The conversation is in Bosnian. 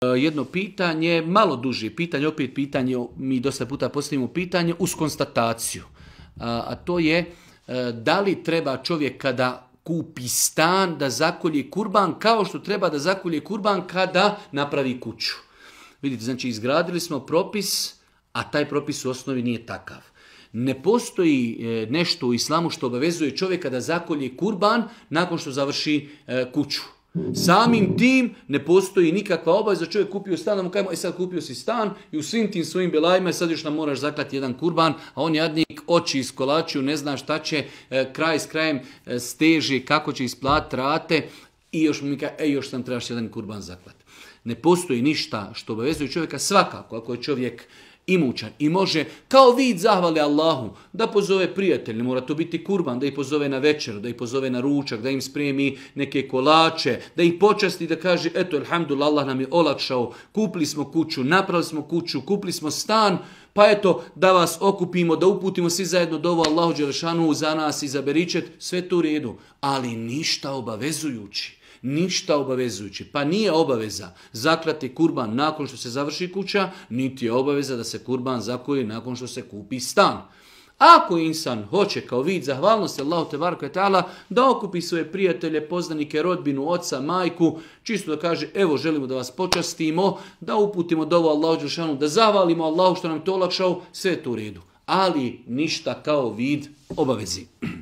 E, jedno pitanje, malo duže pitanje, opet pitanje, mi dosta puta postavimo pitanje, uz konstataciju. A, e, a to je, e, da li treba čovjek kada kupi stan da zakolje kurban kao što treba da zakolje kurban kada napravi kuću. Vidite, znači izgradili smo propis, a taj propis u osnovi nije takav. Ne postoji nešto u islamu što obavezuje čovjeka da zakolje kurban nakon što završi kuću. Samim tim ne postoji nikakva obaveza. Čovjek kupio stan, da mu kajemo, e sad kupio si stan i u svim tim svojim belajima sad još nam moraš zaklati jedan kurban, a on jadnik oči iskolačio, ne zna šta će, e, kraj s krajem e, steži, kako će isplat rate i još mu mi kaže, e još sam trebaš jedan kurban zaklati. Ne postoji ništa što obavezuje čovjeka svakako, ako je čovjek imućan i može kao vid zahvale Allahu da pozove prijatelje, mora to biti kurban, da ih pozove na večeru, da ih pozove na ručak, da im spremi neke kolače, da ih počasti da kaže eto, elhamdul, Allah nam je olakšao, kupili smo kuću, napravili smo kuću, kupili smo stan, pa eto, da vas okupimo, da uputimo svi zajedno dovo Allahu Đelešanu za nas i za Beričet, sve to u redu, ali ništa obavezujući. Ništa obavezujući. Pa nije obaveza zaklati kurban nakon što se završi kuća, niti je obaveza da se kurban zakolje nakon što se kupi stan. Ako insan hoće kao vid zahvalnosti Allahu te varku etala da okupi svoje prijatelje, poznanike, rodbinu, oca, majku, čisto da kaže evo želimo da vas počastimo, da uputimo dovo Allahu džošanu, da zahvalimo Allahu što nam to olakšao, sve je to u redu. Ali ništa kao vid obavezi.